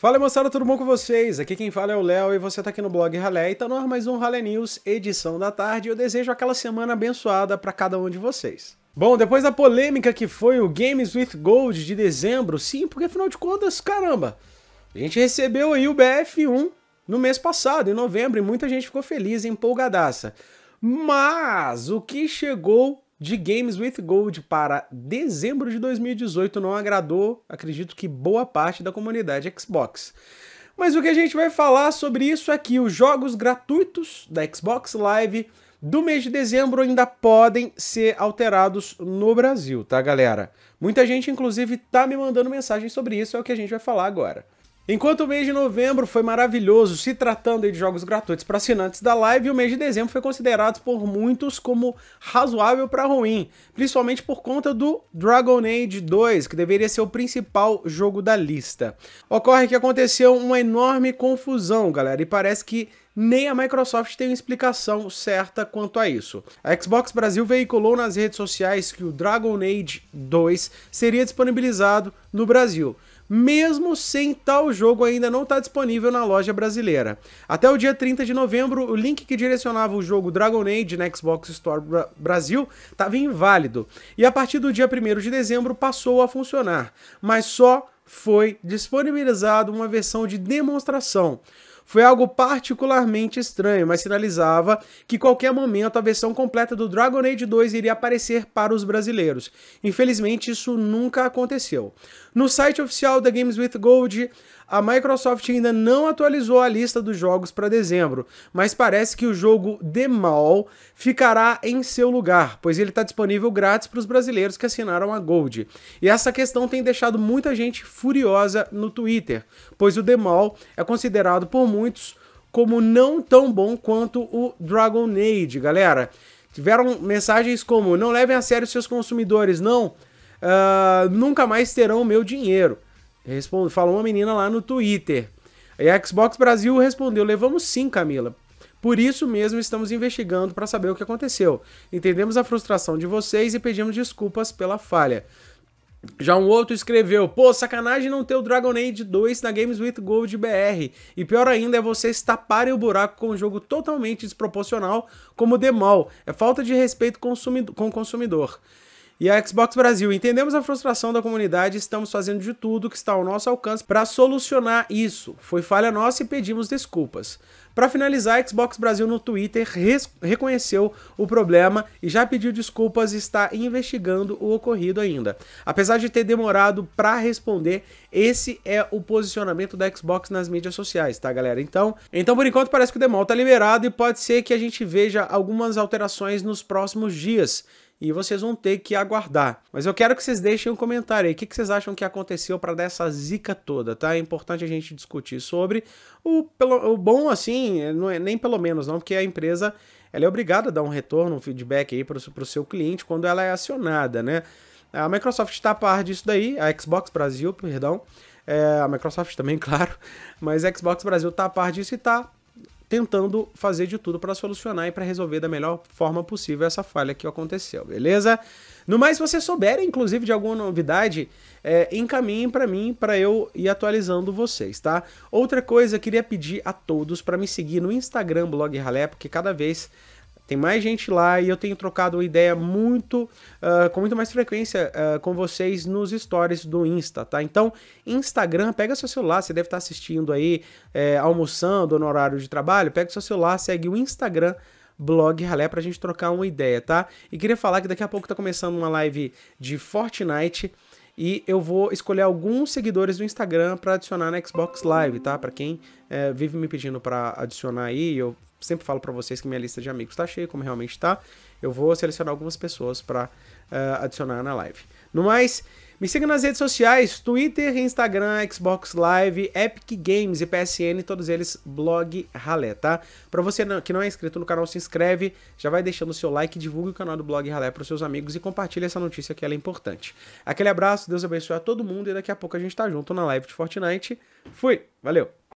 Fala moçada, tudo bom com vocês? Aqui quem fala é o Léo e você tá aqui no blog Ralé e tá no ar mais um Ralé News, edição da tarde. Eu desejo aquela semana abençoada para cada um de vocês. Bom, depois da polêmica que foi o Games with Gold de dezembro, sim, porque afinal de contas, caramba, a gente recebeu aí o BF1 no mês passado, em novembro, e muita gente ficou feliz, empolgadaça. Mas o que chegou de Games with Gold para dezembro de 2018 não agradou, acredito que boa parte da comunidade Xbox. Mas o que a gente vai falar sobre isso é que os jogos gratuitos da Xbox Live do mês de dezembro ainda podem ser alterados no Brasil, tá, galera? Muita gente, inclusive, tá me mandando mensagem sobre isso, é o que a gente vai falar agora. Enquanto o mês de novembro foi maravilhoso, se tratando de jogos gratuitos para assinantes da Live, o mês de dezembro foi considerado por muitos como razoável para ruim, principalmente por conta do Dragon Age 2, que deveria ser o principal jogo da lista. Ocorre que aconteceu uma enorme confusão, galera, e parece que nem a Microsoft tem uma explicação certa quanto a isso. A Xbox Brasil veiculou nas redes sociais que o Dragon Age 2 seria disponibilizado no Brasil mesmo sem tal jogo ainda não está disponível na loja brasileira. Até o dia 30 de novembro, o link que direcionava o jogo Dragon Age na Xbox Store Bra Brasil estava inválido, e a partir do dia 1 de dezembro passou a funcionar, mas só foi disponibilizado uma versão de demonstração. Foi algo particularmente estranho, mas sinalizava que qualquer momento a versão completa do Dragon Age 2 iria aparecer para os brasileiros. Infelizmente, isso nunca aconteceu. No site oficial da Games with Gold, a Microsoft ainda não atualizou a lista dos jogos para dezembro, mas parece que o jogo The Mall ficará em seu lugar, pois ele está disponível grátis para os brasileiros que assinaram a Gold. E essa questão tem deixado muita gente furiosa no Twitter, pois o The Mall é considerado por muitos muitos como não tão bom quanto o Dragon Age, galera. Tiveram mensagens como: não levem a sério seus consumidores, não. Uh, nunca mais terão meu dinheiro. Responde, falou uma menina lá no Twitter. A Xbox Brasil respondeu: levamos sim, Camila. Por isso mesmo estamos investigando para saber o que aconteceu. Entendemos a frustração de vocês e pedimos desculpas pela falha. Já um outro escreveu: Pô, sacanagem não ter o Dragon Age 2 na Games with Gold BR. E pior ainda é vocês taparem o buraco com um jogo totalmente desproporcional como Demol. É falta de respeito com o consumidor. E a Xbox Brasil, entendemos a frustração da comunidade e estamos fazendo de tudo que está ao nosso alcance para solucionar isso. Foi falha nossa e pedimos desculpas. Para finalizar, Xbox Brasil no Twitter reconheceu o problema e já pediu desculpas e está investigando o ocorrido ainda. Apesar de ter demorado para responder, esse é o posicionamento da Xbox nas mídias sociais, tá, galera? Então, então por enquanto parece que o demol tá liberado e pode ser que a gente veja algumas alterações nos próximos dias e vocês vão ter que aguardar. Mas eu quero que vocês deixem um comentário aí, o que, vocês acham que aconteceu para dar essa zica toda, tá? É importante a gente discutir sobre o, pelo, o bom, assim, nem, não é nem pelo menos não, porque a empresa ela é obrigada a dar um retorno, um feedback aí para o seu cliente quando ela é acionada, né? A Microsoft está a par disso daí, a Xbox Brasil, perdão, é, a Microsoft também, claro, mas a Xbox Brasil está a par disso e está tentando fazer de tudo para solucionar e para resolver da melhor forma possível essa falha que aconteceu, beleza? No mais, se vocês souberem, inclusive, de alguma novidade, é, encaminhem para mim para eu ir atualizando vocês, tá? Outra coisa, queria pedir a todos para me seguir no Instagram Blog Ralé, porque cada vez tem mais gente lá e eu tenho trocado ideia muito, uh, com muito mais frequência uh, com vocês nos stories do Insta, tá? Então, Instagram, pega seu celular, você deve estar tá assistindo aí, é, almoçando no horário de trabalho, pega seu celular, segue o Instagram blog ralé pra gente trocar uma ideia, tá? E queria falar que daqui a pouco tá começando uma live de Fortnite e eu vou escolher alguns seguidores do Instagram para adicionar na Xbox Live, tá? Para quem é, vive me pedindo para adicionar aí, eu sempre falo para vocês que minha lista de amigos está cheia, como realmente está. Eu vou selecionar algumas pessoas para uh, eh, adicionar na live. No mais, me siga nas redes sociais, Twitter, Instagram, Xbox Live, Epic Games e PSN, todos eles blog Ralé, tá? Para você que não é inscrito no canal, se inscreve, já vai deixando o seu like, divulgue o canal do blog Ralé para seus amigos e compartilhe essa notícia que ela é importante. Aquele abraço, Deus abençoe a todo mundo e daqui a pouco a gente tá junto na live de Fortnite. Fui, valeu!